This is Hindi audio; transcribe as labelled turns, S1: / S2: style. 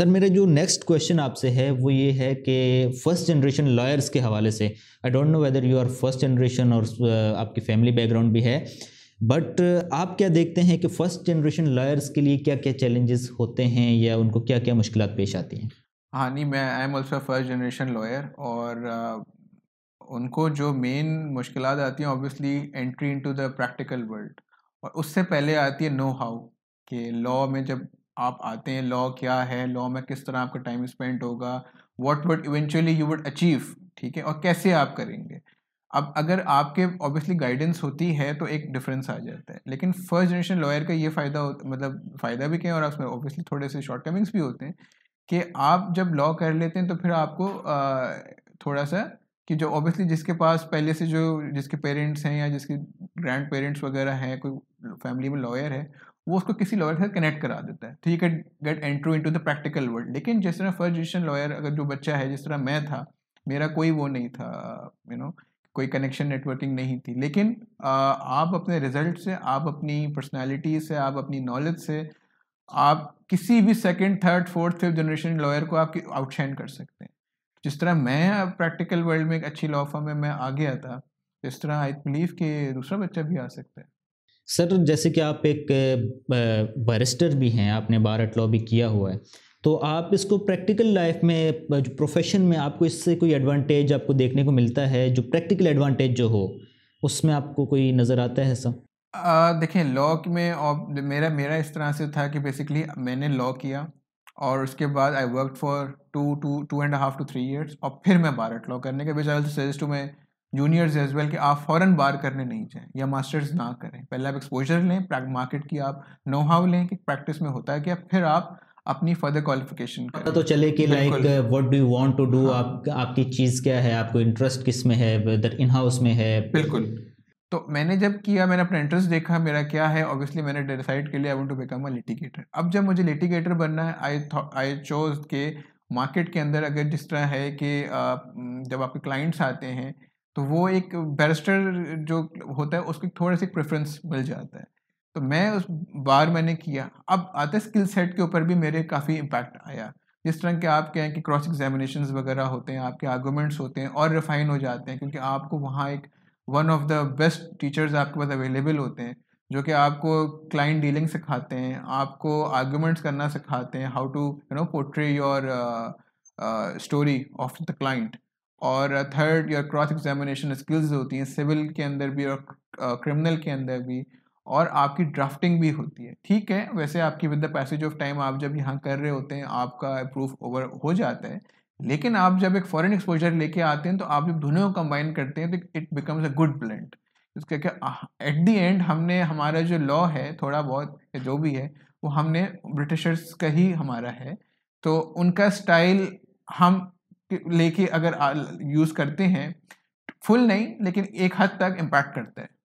S1: सर मेरा जो नेक्स्ट क्वेश्चन आपसे है वो ये है कि फ़र्स्ट जनरेशन लॉयर्स के हवाले से I don't know whether you are first generation और आपकी फैमिली बैकग्राउंड भी है बट आप क्या देखते हैं कि फ़र्स्ट जनरेशन लॉयर्स के लिए क्या क्या चैलेंजेस होते हैं या उनको क्या क्या मुश्किल पेश आती हैं
S2: हाँ नहीं मैं I am also first generation lawyer और उनको जो मेन मुश्किल आती हैं obviously entry into the practical world और उससे पहले आती है नो हाउ कि लॉ में जब आप आते हैं लॉ क्या है लॉ में किस तरह आपका टाइम स्पेंड होगा what would eventually you would achieve ठीक है और कैसे आप करेंगे अब अगर आपके ऑब्वियसली गाइडेंस होती है तो एक डिफरेंस आ जाता है लेकिन फर्स्ट जनरेशन लॉयर का ये फ़ायदा मतलब फ़ायदा भी क्या और उसमें ऑब्वियसली थोड़े से शॉर्ट कमिंग्स भी होते हैं कि आप जब लॉ कर लेते हैं तो फिर आपको आ, थोड़ा सा कि जो ऑब्वियसली जिसके पास पहले से जो जिसके पेरेंट्स हैं या जिसके ग्रैंड पेरेंट्स वगैरह हैं कोई फैमिली में लॉयर है वो उसको किसी लॉयर से कनेक्ट करा देता है तो you get entry into the practical world लेकिन जिस तरह फर्स्ट जनरेशन लॉयर अगर जो बच्चा है जिस तरह मैं था मेरा कोई वो नहीं था यू नो कोई कनेक्शन नेटवर्किंग नहीं थी लेकिन आ, आप अपने रिजल्ट से आप अपनी पर्सनैलिटी से आप अपनी नॉलेज से आप किसी भी second third fourth fifth generation lawyer को आप आउटशाइन कर सकते हैं जिस तरह मैं प्रैक्टिकल वर्ल्ड में एक अच्छी लॉ फॉर्म में मैं आ गया था इस तरह आई बिलीव कि दूसरा बच्चा भी आ सकता है
S1: सर जैसे कि आप एक बैरिस्टर भी हैं आपने भारत लॉ भी किया हुआ है तो आप इसको प्रैक्टिकल लाइफ में जो प्रोफेशन में आपको इससे कोई एडवांटेज आपको देखने को मिलता है जो प्रैक्टिकल एडवांटेज जो हो उसमें आपको कोई नज़र आता है सर
S2: देखें लॉ में और मेरा मेरा इस तरह से था कि बेसिकली मैंने लॉ किया और उसके बाद I work for two to two and half to three years और फिर मैं भारत लॉ करने के बीच आई सजेस्ट टू मैं जूनियर्स एज वेल कि आप फ़ौरन बार करने नहीं जाएं या मास्टर्स ना करें पहले आप एक्सपोजर लें मार्केट की आप नो हाउ लें कि प्रैक्टिस में होता है क्या फिर आप अपनी फर्दर क्वालिफिकेशन
S1: करें तो चले कि like what do you want to do आप आपकी चीज़ क्या है आपको इंटरेस्ट किस में है वेदर इन हाउस में है बिल्कुल
S2: तो मैंने जब किया मैंने अपना इंटरेस्ट देखा मेरा क्या है ऑब्वियसली मैंने डिसाइड के लिए I want to become a litigator अब जब मुझे लिटिगेटर बनना है आई आई चोज के मार्केट के अंदर अगर जिस तरह है कि जब आपके क्लाइंट्स आते हैं तो वो एक बैरिस्टर जो होता है उसको थोड़ा सी प्रेफरेंस मिल जाता है तो मैं उस बार मैंने किया अब आते स्किल सेट के ऊपर भी मेरे काफ़ी इम्पैक्ट आया जिस तरह के आप कहें कि क्रॉस एग्जामिनेशन वगैरह होते हैं आपके आर्गूमेंट्स होते हैं और रिफाइन हो जाते हैं क्योंकि आपको वहाँ एक one of the best teachers आपके पास अवेलेबल होते हैं जो कि आपको क्लाइंट डीलिंग सिखाते हैं आपको आर्गूमेंट्स करना सिखाते हैं how to you know portray your story of the client और third your cross examination skills होती हैं सिविल के अंदर भी और क्रिमिनल के अंदर भी और आपकी ड्राफ्टिंग भी होती है ठीक है वैसे आपकी with the passage of time आप जब यहाँ कर रहे होते हैं आपका प्रूफ ओवर हो जाता है लेकिन आप जब एक फॉरेन एक्सपोजर लेके आते हैं तो आप जब दोनों को कंबाइन करते हैं तो it becomes a good blend इसके क्या एट दी एंड हमने हमारा जो लॉ है थोड़ा बहुत जो भी है वो हमने ब्रिटिशर्स का ही हमारा है तो उनका स्टाइल हम लेके अगर यूज़ करते हैं
S1: फुल नहीं लेकिन एक हद तक इम्पैक्ट करता है